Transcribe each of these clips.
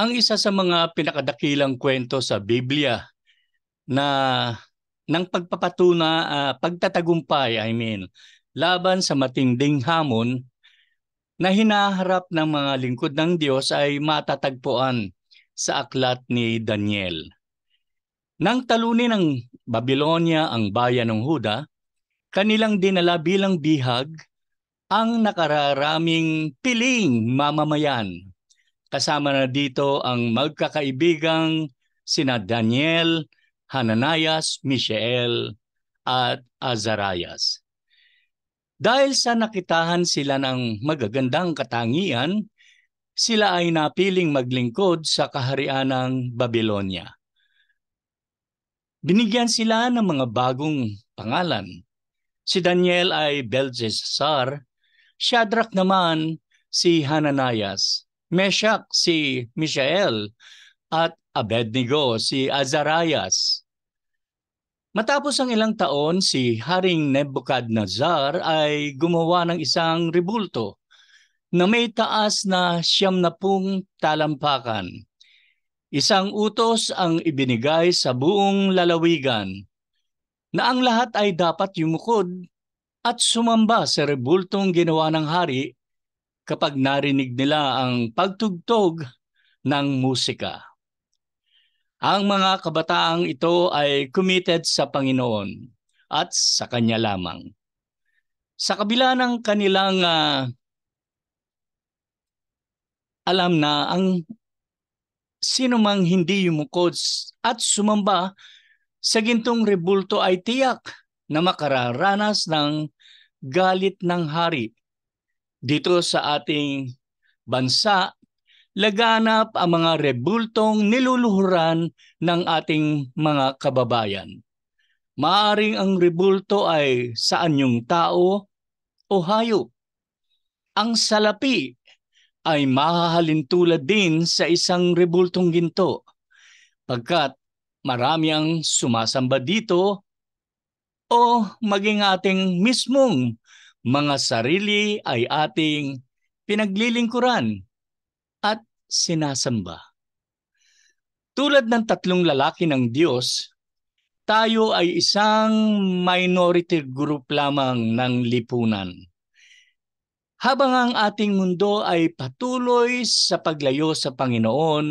Ang isa sa mga pinakadakilang kwento sa Biblia na ng pagpapatuna, uh, pagtatagumpay, I mean, laban sa matinding hamon na hinaharap ng mga lingkod ng Diyos ay matatagpuan sa aklat ni Daniel. Nang talunin ng Babylonia ang bayan ng Huda, kanilang dinala bilang bihag ang nakararaming piling mamamayan Kasama na dito ang magkakaibigang sina Daniel, Hananayas, Mishael at Azarayas. Dahil sa nakitahan sila ng magagandang katangian, sila ay napiling maglingkod sa kaharian ng Babylonia. Binigyan sila ng mga bagong pangalan. Si Daniel ay Belshazzar, Shadrach naman si Hananayas, Meshach si Mishael at Abednego si Azarias. Matapos ang ilang taon, si Haring Nebuchadnezzar ay gumawa ng isang ribulto na may taas na siyam na pung talampakan. Isang utos ang ibinigay sa buong lalawigan na ang lahat ay dapat yumukod at sumamba sa rebultong ginawa ng hari kapag narinig nila ang pagtugtog ng musika. Ang mga kabataang ito ay committed sa Panginoon at sa Kanya lamang. Sa kabila ng kanilang uh, alam na ang sino mang hindi yumukod at sumamba sa gintong rebulto ay tiyak na makararanas ng galit ng hari dito sa ating bansa, laganap ang mga rebultong niluluhuran ng ating mga kababayan. Maaring ang rebulto ay sa anyong tao o hayop. Ang salapi ay mahahalin tulad din sa isang rebultong ginto pagkat marami ang sumasamba dito o maging ating mismong mga sarili ay ating pinaglilingkuran at sinasamba. Tulad ng tatlong lalaki ng Diyos, tayo ay isang minority group lamang ng lipunan. Habang ang ating mundo ay patuloy sa paglayo sa Panginoon,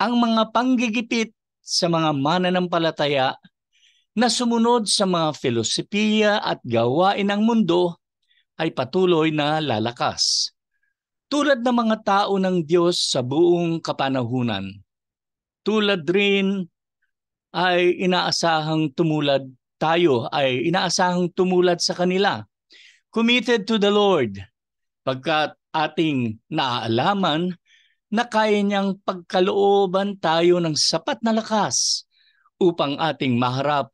ang mga panggigipit sa mga mananampalataya na sumunod sa mga filosofiya at gawain ng mundo ay patuloy na lalakas. Tulad ng mga tao ng Diyos sa buong kapanahunan, tulad rin ay inaasahang tumulad tayo ay inaasahang tumulad sa kanila. Committed to the Lord pagkat ating naaalaman na kaya niyang pagkalooban tayo ng sapat na lakas upang ating maharap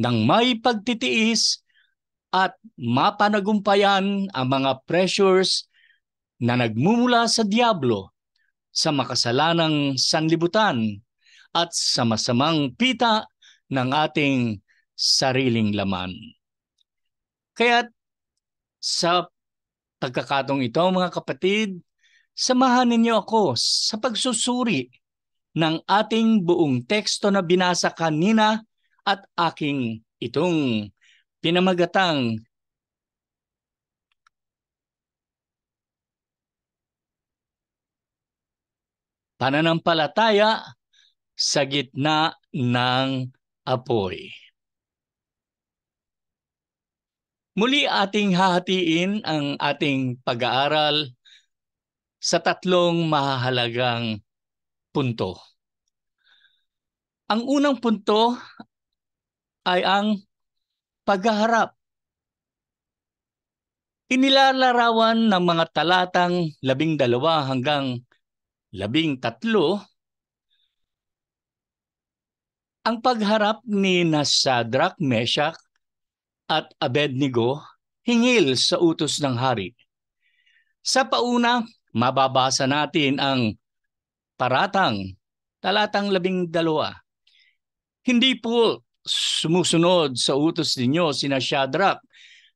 ng may pagtitiis at mapanagumpayan ang mga pressures na nagmumula sa Diablo, sa makasalanang sanlibutan at sa masamang pita ng ating sariling laman. Kaya sa pagkakatong ito mga kapatid, samahan ninyo ako sa pagsusuri ng ating buong teksto na binasa kanina at aking itong pinamagatang pananampalataya sa gitna ng apoy. Muli ating hahatiin ang ating pag-aaral sa tatlong mahalagang punto. Ang unang punto ay ang paghaharap. Inilalarawan ng mga talatang labing dalawa hanggang labing tatlo ang pagharap ni Nasadrak, Meshach at Abednego hingil sa utos ng hari. Sa pauna, mababasa natin ang paratang talatang labing dalawa. Hindi po sumusunod sa utos ninyo sina Shadrach,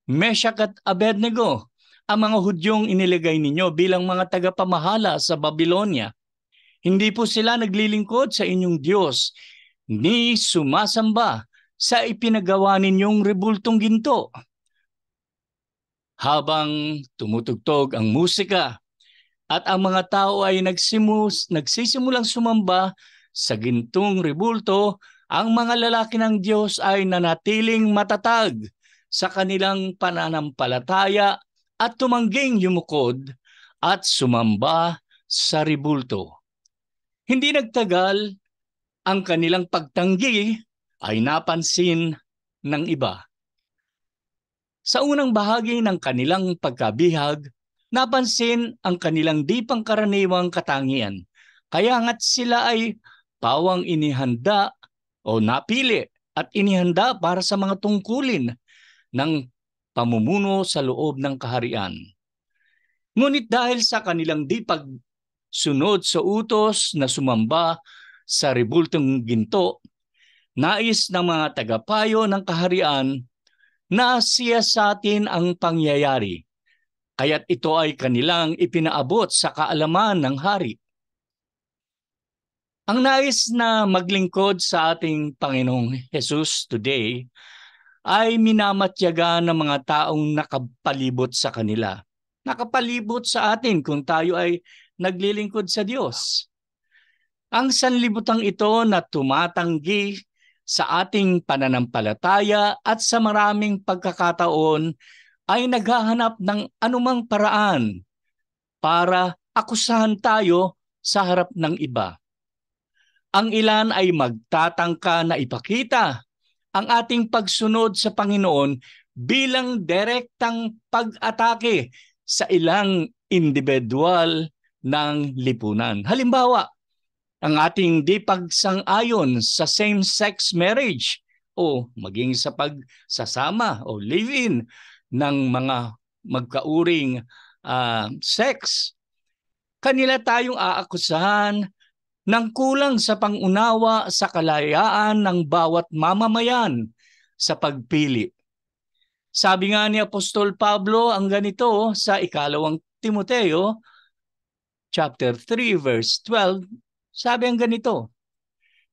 Meshach at Abednego, ang mga Hudyong iniligay ninyo bilang mga tagapamahala sa Babylonia. Hindi po sila naglilingkod sa inyong Diyos, ni sumasamba sa ipinagawa ninyong rebultong ginto. Habang tumutugtog ang musika at ang mga tao ay nagsimus, nagsisimulang sumamba sa gintong rebulto ang mga lalaki ng Diyos ay nanatiling matatag sa kanilang pananampalataya at tumangging yumukod at sumamba sa ribulto. Hindi nagtagal, ang kanilang pagtanggi ay napansin ng iba. Sa unang bahagi ng kanilang pagkabihag, napansin ang kanilang di pangkaraniwang katangian. Kaya nga't sila ay pawang inihanda o napili at inihanda para sa mga tungkulin ng pamumuno sa loob ng kaharian. Ngunit dahil sa kanilang di pagsunod sa utos na sumamba sa ribultong ginto, nais ng mga tagapayo ng kaharian na siya sa atin ang pangyayari. Kaya't ito ay kanilang ipinaabot sa kaalaman ng hari ang nais na maglingkod sa ating Panginoong Jesus today ay minamatyaga ng mga taong nakapalibot sa kanila. Nakapalibot sa atin kung tayo ay naglilingkod sa Diyos. Ang sanlibutang ito na tumatanggi sa ating pananampalataya at sa maraming pagkakataon ay naghahanap ng anumang paraan para akusahan tayo sa harap ng iba ang ilan ay magtatangka na ipakita ang ating pagsunod sa Panginoon bilang direktang pag-atake sa ilang individual ng lipunan. Halimbawa, ang ating di pagsang-ayon sa same-sex marriage o maging sa pagsasama o live-in ng mga magkauring uh, sex. Kanila tayong aakusahan nang kulang sa pangunawa sa kalayaan ng bawat mamamayan sa pagpili. Sabi nga ni Apostol Pablo ang ganito sa ikalawang Timoteo chapter 3 verse 12, sabi ang ganito.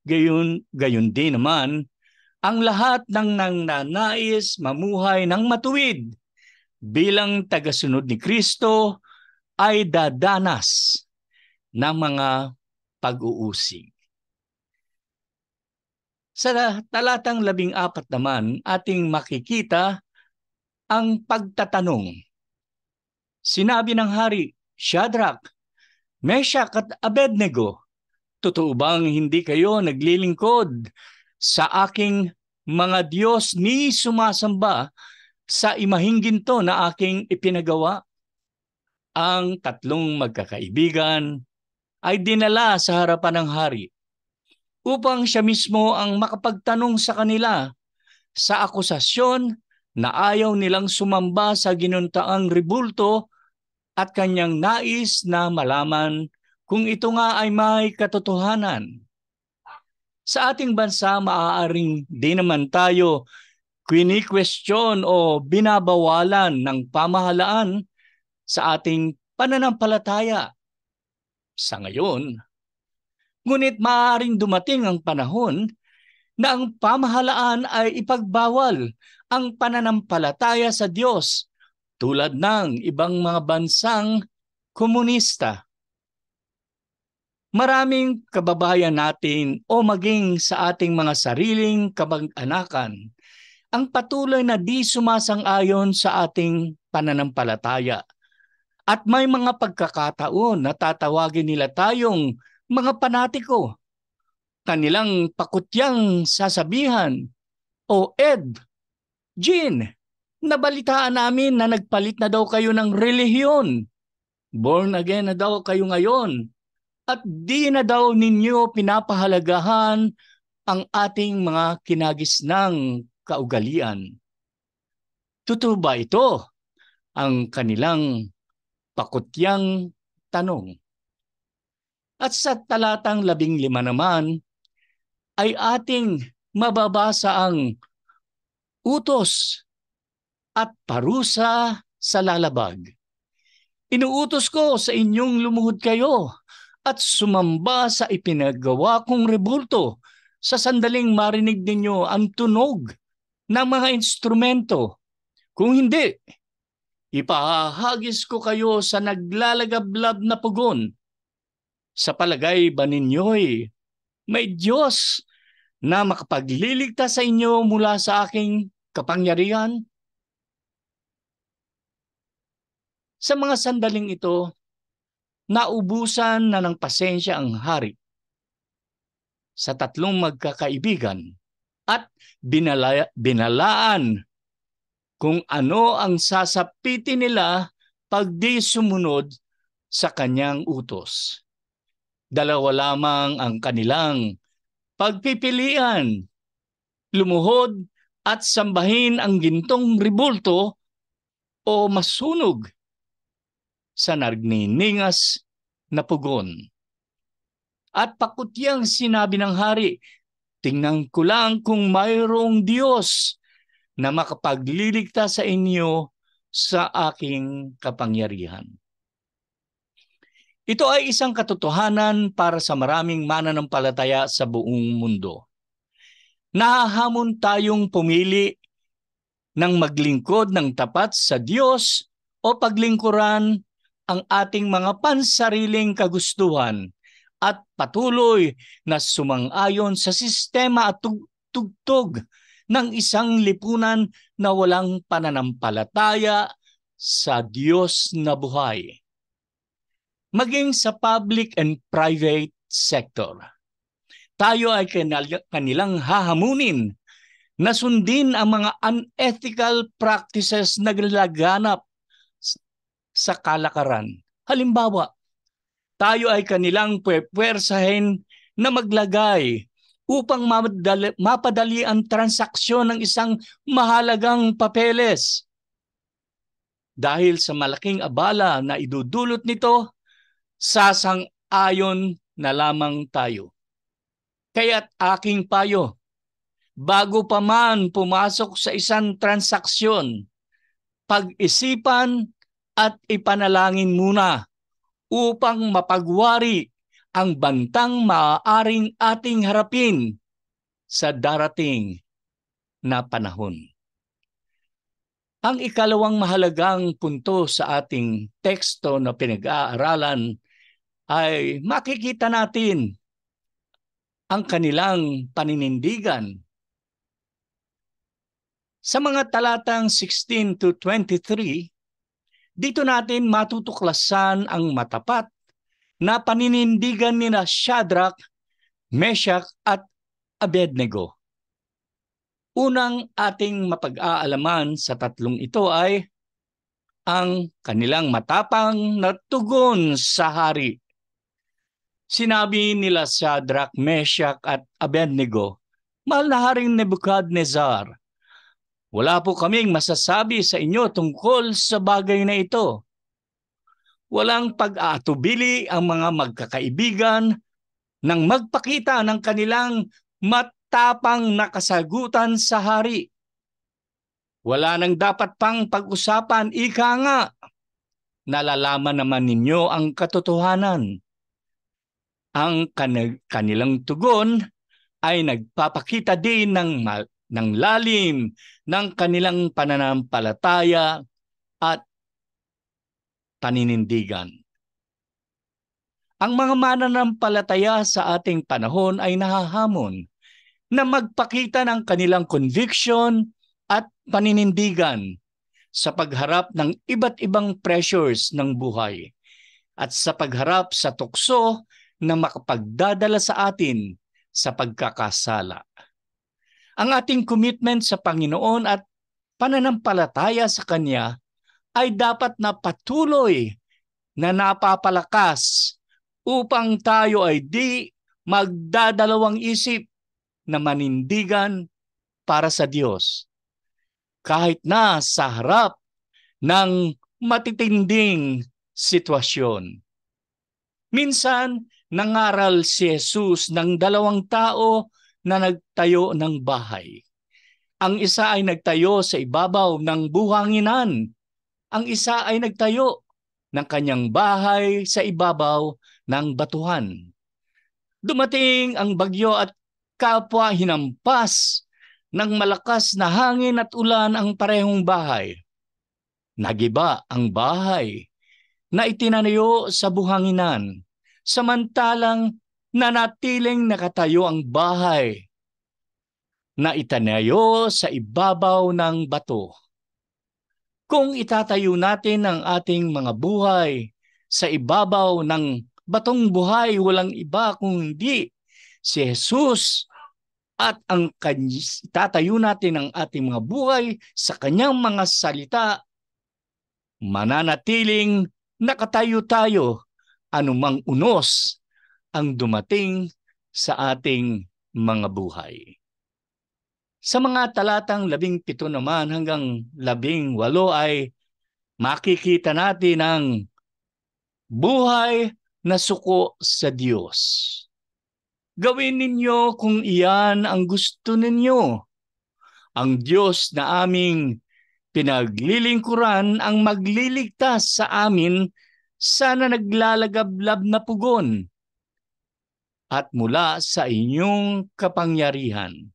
Gayon, gayon din naman ang lahat ng nangnanais mamuhay ng matuwid bilang tagasunod ni Kristo ay dadanas ng mga pag-uusig. Sa talatang labing apat naman, ating makikita ang pagtatanong. Sinabi ng hari, Shadrach, Meshach at Abednego, totoo bang hindi kayo naglilingkod sa aking mga Diyos ni sumasamba sa imahing ginto na aking ipinagawa? Ang tatlong magkakaibigan ay dinala sa harapan ng hari upang siya mismo ang makapagtanong sa kanila sa akusasyon na ayaw nilang sumamba sa ginuntaang ribulto at kanyang nais na malaman kung ito nga ay may katotohanan. Sa ating bansa, maaaring di naman tayo kwini-question o binabawalan ng pamahalaan sa ating pananampalataya sa ngayon. Ngunit maaaring dumating ang panahon na ang pamahalaan ay ipagbawal ang pananampalataya sa Diyos tulad ng ibang mga bansang komunista. Maraming kababayan natin o maging sa ating mga sariling kabag-anakan ang patuloy na di sumasang-ayon sa ating pananampalataya at may mga pagkakataon na tatawagin nila tayong mga panatiko. Kanilang pakutyang sasabihan, O Ed, Jean, nabalitaan namin na nagpalit na daw kayo ng relihiyon. Born again na daw kayo ngayon. At di na daw ninyo pinapahalagahan ang ating mga kinagisnang kaugalian. Totoo ba ito? Ang kanilang pakutyang tanong. At sa talatang labing lima naman ay ating mababasa ang utos at parusa sa lalabag. Inuutos ko sa inyong lumuhod kayo at sumamba sa ipinagawa kong rebulto sa sandaling marinig ninyo ang tunog ng mga instrumento. Kung hindi, Ipahahagis ko kayo sa naglalagablab na pugon. Sa palagay ba ninyo'y may Diyos na makapagliligtas sa inyo mula sa aking kapangyarihan? Sa mga sandaling ito, naubusan na ng pasensya ang hari sa tatlong magkakaibigan at binala- binalaan kung ano ang sasapitin nila pag di sumunod sa kanyang utos. Dalawa lamang ang kanilang pagpipilian, lumuhod at sambahin ang gintong ribulto o masunog sa nagniningas na pugon. At pakutyang sinabi ng hari, tingnan ko lang kung mayroong Diyos na makapagliligtas sa inyo sa aking kapangyarihan. Ito ay isang katotohanan para sa maraming mananampalataya sa buong mundo. Nahahamon tayong pumili ng maglingkod ng tapat sa Diyos o paglingkuran ang ating mga pansariling kagustuhan at patuloy na sumang-ayon sa sistema at tug- ng isang lipunan na walang pananampalataya sa Diyos na buhay. Maging sa public and private sector. Tayo ay kanilang hahamunin na sundin ang mga unethical practices na naglaganap sa kalakaran. Halimbawa, tayo ay kanilang pwersahin na maglagay upang mapadali, mapadali ang transaksyon ng isang mahalagang papeles. Dahil sa malaking abala na idudulot nito, sasang-ayon na lamang tayo. Kaya't aking payo, bago pa man pumasok sa isang transaksyon, pag-isipan at ipanalangin muna upang mapagwari ang bantang maaaring ating harapin sa darating na panahon. Ang ikalawang mahalagang punto sa ating teksto na pinag-aaralan ay makikita natin ang kanilang paninindigan. Sa mga talatang 16 to 23, dito natin matutuklasan ang matapat na paninindigan nina Shadrach, Meshach at Abednego. Unang ating mapag-aalaman sa tatlong ito ay ang kanilang matapang na tugon sa hari. Sinabi nila Shadrach, Meshach at Abednego, Mahal na Haring Nebuchadnezzar, wala po kaming masasabi sa inyo tungkol sa bagay na ito walang pag-aatubili ang mga magkakaibigan nang magpakita ng kanilang matapang nakasagutan sa hari. Wala nang dapat pang pag-usapan, ika nga. Nalalaman naman ninyo ang katotohanan. Ang kan- kanilang tugon ay nagpapakita din ng, mal- ng lalim ng kanilang pananampalataya at paninindigan. Ang mga mananampalataya sa ating panahon ay nahahamon na magpakita ng kanilang conviction at paninindigan sa pagharap ng iba't ibang pressures ng buhay at sa pagharap sa tukso na makapagdadala sa atin sa pagkakasala. Ang ating commitment sa Panginoon at pananampalataya sa Kanya ay dapat na patuloy na napapalakas upang tayo ay di magdadalawang isip na manindigan para sa Diyos. Kahit na sa harap ng matitinding sitwasyon. Minsan, nangaral si Jesus ng dalawang tao na nagtayo ng bahay. Ang isa ay nagtayo sa ibabaw ng buhanginan ang isa ay nagtayo ng kanyang bahay sa ibabaw ng batuhan. Dumating ang bagyo at kapwa hinampas ng malakas na hangin at ulan ang parehong bahay. Nagiba ang bahay na itinanayo sa buhanginan, samantalang nanatiling nakatayo ang bahay na itanayo sa ibabaw ng bato kung itatayo natin ang ating mga buhay sa ibabaw ng batong buhay walang iba kundi si Jesus at ang itatayo natin ang ating mga buhay sa kanyang mga salita mananatiling nakatayo tayo anumang unos ang dumating sa ating mga buhay. Sa mga talatang labing pito naman hanggang labing walo ay makikita natin ang buhay na suko sa Diyos. Gawin ninyo kung iyan ang gusto ninyo. Ang Diyos na aming pinaglilingkuran ang magliligtas sa amin sana naglalagablab na pugon at mula sa inyong kapangyarihan.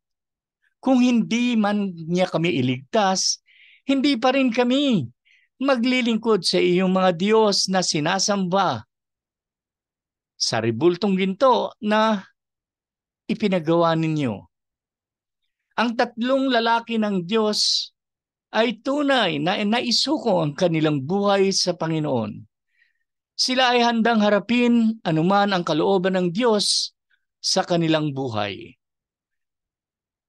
Kung hindi man niya kami iligtas, hindi pa rin kami maglilingkod sa iyong mga Diyos na sinasamba sa ribultong ginto na ipinagawa ninyo. Ang tatlong lalaki ng Diyos ay tunay na naisuko ang kanilang buhay sa Panginoon. Sila ay handang harapin anuman ang kalooban ng Diyos sa kanilang buhay.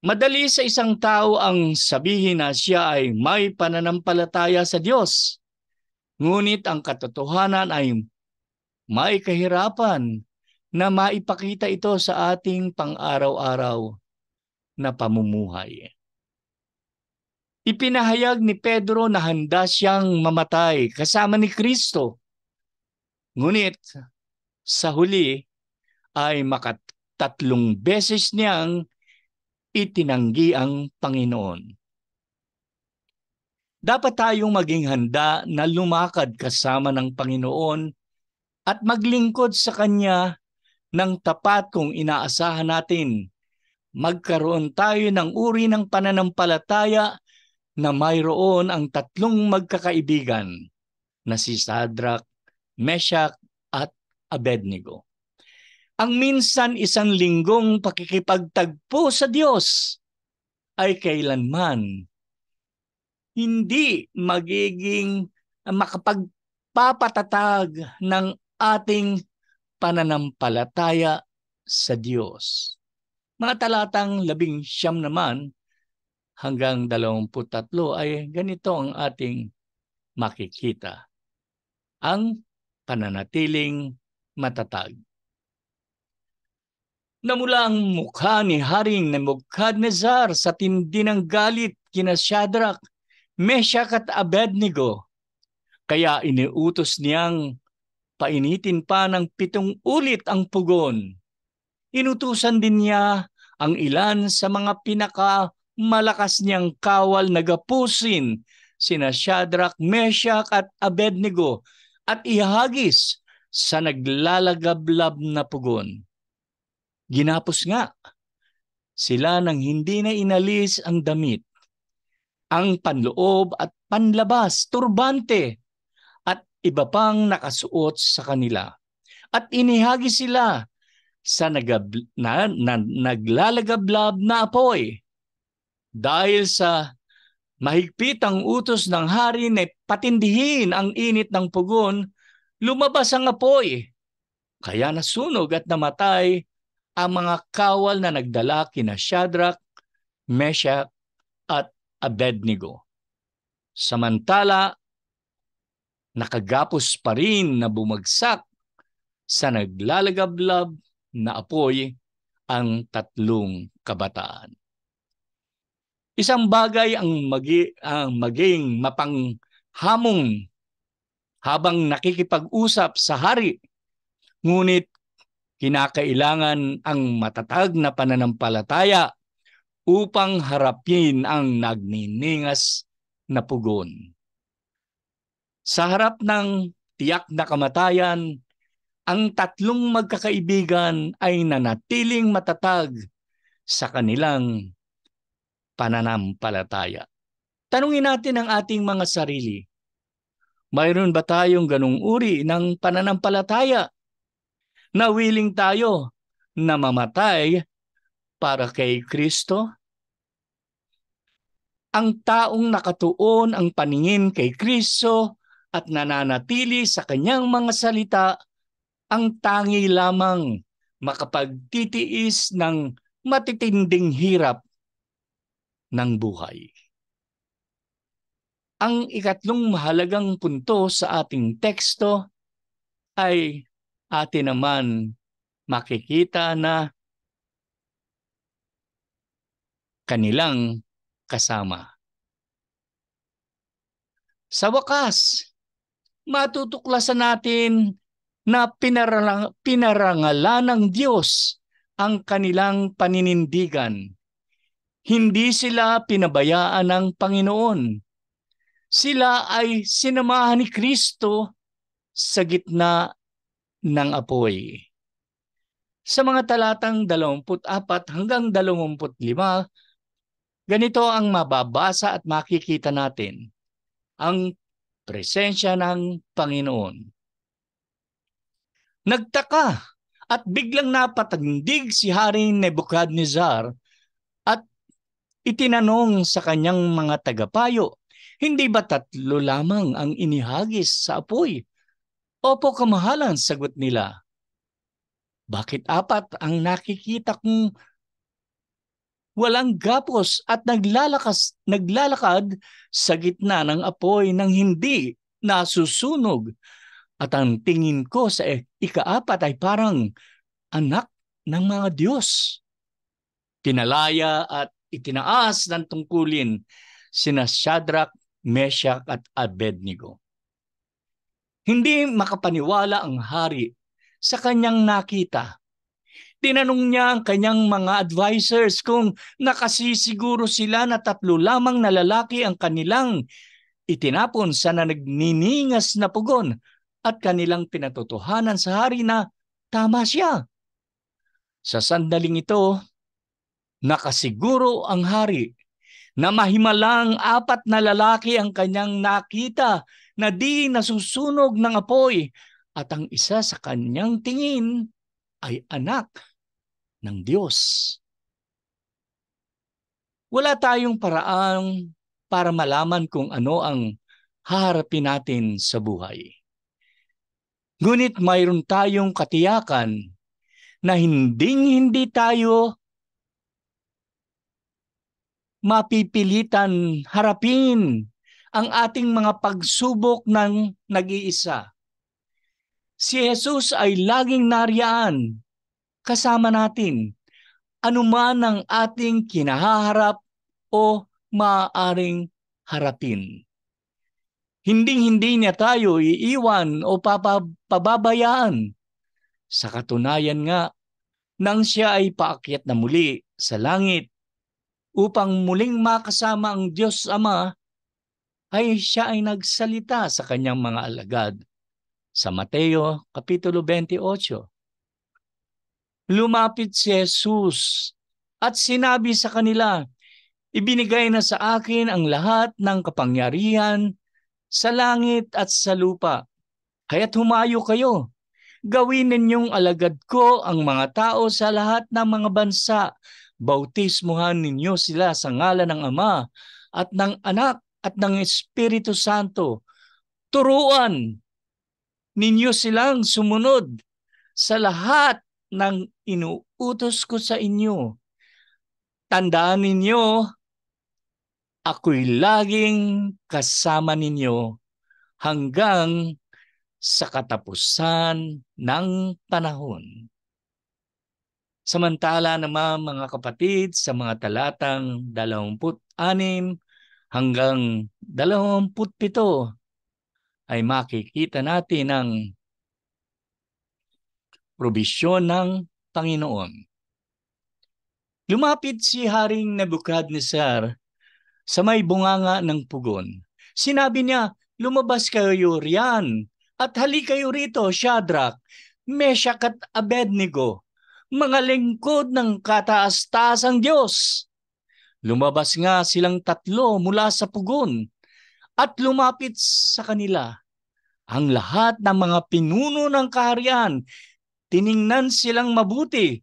Madali sa isang tao ang sabihin na siya ay may pananampalataya sa Diyos. Ngunit ang katotohanan ay may kahirapan na maipakita ito sa ating pang-araw-araw na pamumuhay. Ipinahayag ni Pedro na handa siyang mamatay kasama ni Kristo. Ngunit sa huli ay makatatlong beses niyang itinanggi ang Panginoon. Dapat tayong maging handa na lumakad kasama ng Panginoon at maglingkod sa Kanya ng tapat kung inaasahan natin. Magkaroon tayo ng uri ng pananampalataya na mayroon ang tatlong magkakaibigan na si Sadrach, Meshach at Abednego. Ang minsan isang linggong pakikipagtagpo sa Diyos ay kailanman hindi magiging makapagpapatatag ng ating pananampalataya sa Diyos. Mga talatang labing siyam naman hanggang dalawamput tatlo ay ganito ang ating makikita. Ang pananatiling matatag namula ang mukha ni Haring Nebuchadnezzar sa tindi ng galit kina Shadrach, Meshach at Abednego. Kaya iniutos niyang painitin pa ng pitong ulit ang pugon. Inutusan din niya ang ilan sa mga pinaka malakas niyang kawal na gapusin sina Shadrach, Meshach at Abednego at ihagis sa naglalagablab na pugon Ginapos nga sila nang hindi na inalis ang damit, ang panloob at panlabas, turbante, at iba pang nakasuot sa kanila. At inihagi sila sa nagab- na, na, naglalagablab na apoy dahil sa mahigpit ang utos ng hari na patindihin ang init ng pugon, lumabas ang apoy. Kaya nasunog at namatay ang mga kawal na nagdala kina Shadrach, Meshach at Abednego. Samantala, nakagapos pa rin na bumagsak sa naglalagablab na apoy ang tatlong kabataan. Isang bagay ang, magi, ang maging mapanghamong habang nakikipag-usap sa hari, ngunit kinakailangan ang matatag na pananampalataya upang harapin ang nagniningas na pugon. Sa harap ng tiyak na kamatayan, ang tatlong magkakaibigan ay nanatiling matatag sa kanilang pananampalataya. Tanungin natin ang ating mga sarili. Mayroon ba tayong ganung uri ng pananampalataya na willing tayo na mamatay para kay Kristo? Ang taong nakatuon ang paningin kay Kristo at nananatili sa kanyang mga salita ang tangi lamang makapagtitiis ng matitinding hirap ng buhay. Ang ikatlong mahalagang punto sa ating teksto ay atin naman makikita na kanilang kasama. Sa wakas, matutuklasan natin na pinarang, pinarangalan ng Diyos ang kanilang paninindigan. Hindi sila pinabayaan ng Panginoon. Sila ay sinamahan ni Kristo sa gitna ng apoy. Sa mga talatang 24 hanggang 25, ganito ang mababasa at makikita natin ang presensya ng Panginoon. Nagtaka at biglang napatandig si Hari Nebuchadnezzar at itinanong sa kanyang mga tagapayo, hindi ba tatlo lamang ang inihagis sa apoy? Opo, kamahalan, sagot nila. Bakit apat ang nakikita kong walang gapos at naglalakas, naglalakad sa gitna ng apoy ng hindi nasusunog. At ang tingin ko sa e, ikaapat ay parang anak ng mga Diyos. Pinalaya at itinaas ng tungkulin sina Shadrach, Meshach at Abednego. Hindi makapaniwala ang hari sa kanyang nakita. Tinanong niya ang kanyang mga advisers kung nakasisiguro sila na tatlo lamang na lalaki ang kanilang itinapon sa nanagniningas na pugon at kanilang pinatotohanan sa hari na tama siya. Sa sandaling ito, nakasiguro ang hari na mahimalang apat na lalaki ang kanyang nakita na di nasusunog ng apoy at ang isa sa kanyang tingin ay anak ng Diyos. Wala tayong paraan para malaman kung ano ang haharapin natin sa buhay. Ngunit mayroon tayong katiyakan na hinding-hindi tayo mapipilitan harapin ang ating mga pagsubok ng nag-iisa. Si Jesus ay laging nariyaan kasama natin anuman ang ating kinahaharap o maaaring harapin. Hinding-hindi niya tayo iiwan o papababayaan. Sa katunayan nga, nang siya ay paakyat na muli sa langit upang muling makasama ang Diyos Ama ay siya ay nagsalita sa kanyang mga alagad. Sa Mateo Kapitulo 28, Lumapit si Jesus at sinabi sa kanila, Ibinigay na sa akin ang lahat ng kapangyarihan sa langit at sa lupa. Kaya't humayo kayo. Gawin ninyong alagad ko ang mga tao sa lahat ng mga bansa. Bautismuhan ninyo sila sa ngala ng Ama at ng Anak at ng Espiritu Santo. Turuan ninyo silang sumunod sa lahat ng inuutos ko sa inyo. Tandaan ninyo, ako'y laging kasama ninyo hanggang sa katapusan ng panahon. Samantala naman mga kapatid, sa mga talatang 26 hanggang 27 ay makikita natin ang probisyon ng Panginoon. Lumapit si Haring Nebuchadnezzar sa may bunganga ng pugon. Sinabi niya, lumabas kayo riyan at hali kayo rito, Shadrach, Meshach at Abednego, mga lingkod ng kataas-taasang Diyos. Lumabas nga silang tatlo mula sa pugon at lumapit sa kanila. Ang lahat ng mga pinuno ng kaharian, tiningnan silang mabuti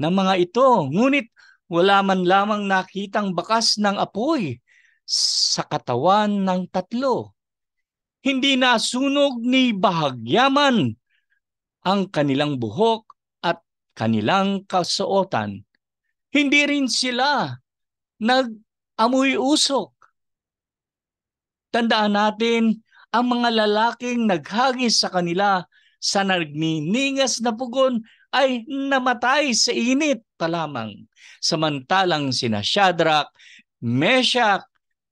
ng mga ito, ngunit wala man lamang nakitang bakas ng apoy sa katawan ng tatlo. Hindi nasunog ni bahagyaman ang kanilang buhok at kanilang kasuotan. Hindi rin sila nag-amoy usok. Tandaan natin ang mga lalaking naghagis sa kanila sa nagniningas na pugon ay namatay sa init pa lamang. Samantalang sina Shadrach, Meshach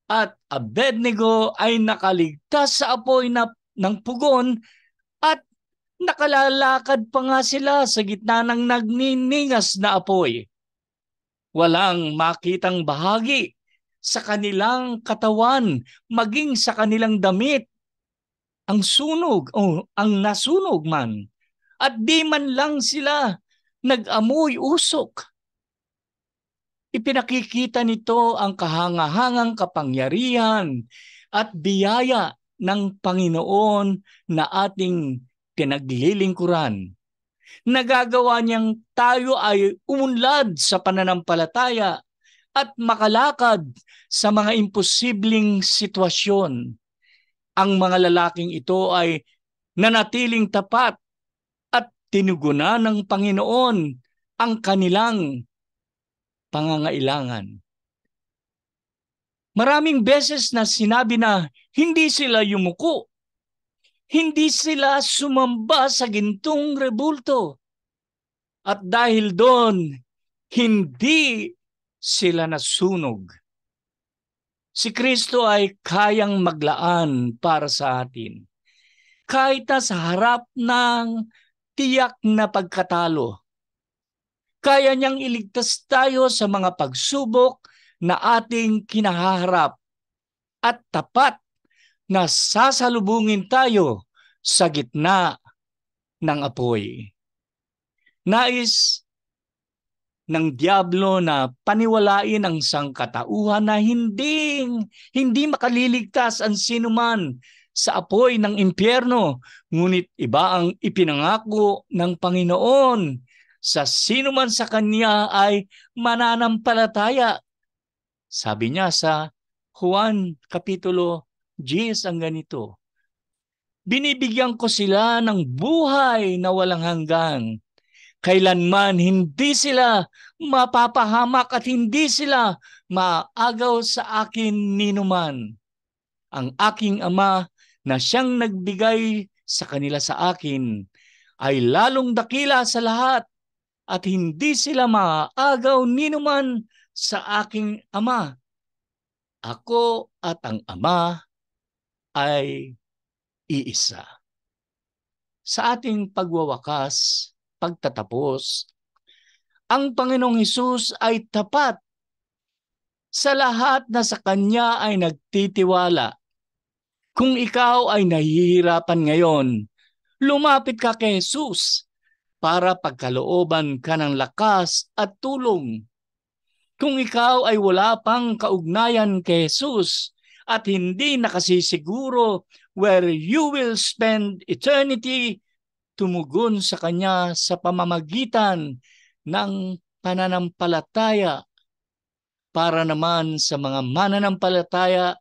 at Abednego ay nakaligtas sa apoy na, ng pugon at nakalalakad pa nga sila sa gitna ng nagniningas na apoy walang makitang bahagi sa kanilang katawan, maging sa kanilang damit, ang sunog o ang nasunog man, at di man lang sila nag-amoy usok. Ipinakikita nito ang kahangahangang kapangyarihan at biyaya ng Panginoon na ating pinaglilingkuran nagagawa niyang tayo ay umunlad sa pananampalataya at makalakad sa mga imposibleng sitwasyon. Ang mga lalaking ito ay nanatiling tapat at tinuguna ng Panginoon ang kanilang pangangailangan. Maraming beses na sinabi na hindi sila yumuko hindi sila sumamba sa gintong rebulto. At dahil doon, hindi sila nasunog. Si Kristo ay kayang maglaan para sa atin. Kahit na sa harap ng tiyak na pagkatalo, kaya niyang iligtas tayo sa mga pagsubok na ating kinaharap at tapat na sasalubungin tayo sa gitna ng apoy. Nais ng Diablo na paniwalain ang sangkatauhan na hindi, hindi makaliligtas ang sinuman sa apoy ng impyerno. Ngunit iba ang ipinangako ng Panginoon sa sinuman sa kanya ay mananampalataya. Sabi niya sa Juan Kapitulo Jeez, ang ganito. Binibigyan ko sila ng buhay na walang hanggan. Kailanman hindi sila mapapahamak at hindi sila maagaw sa akin ninuman. Ang aking ama na siyang nagbigay sa kanila sa akin ay lalong dakila sa lahat at hindi sila maaagaw ninuman sa aking ama. Ako at ang ama ay iisa. Sa ating pagwawakas, pagtatapos, ang Panginoong Hesus ay tapat sa lahat na sa Kanya ay nagtitiwala. Kung ikaw ay nahihirapan ngayon, lumapit ka kay Jesus para pagkalooban ka ng lakas at tulong. Kung ikaw ay wala pang kaugnayan kay Jesus, at hindi nakasisiguro where you will spend eternity tumugon sa Kanya sa pamamagitan ng pananampalataya para naman sa mga mananampalataya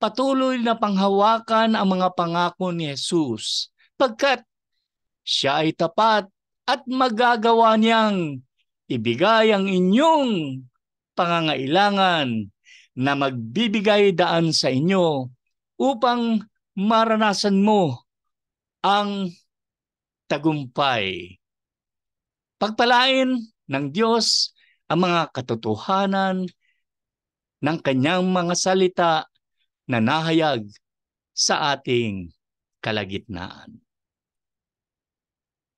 patuloy na panghawakan ang mga pangako ni Jesus pagkat siya ay tapat at magagawa niyang ibigay ang inyong pangangailangan na magbibigay daan sa inyo upang maranasan mo ang tagumpay. Pagpalain ng Diyos ang mga katotohanan ng kanyang mga salita na nahayag sa ating kalagitnaan.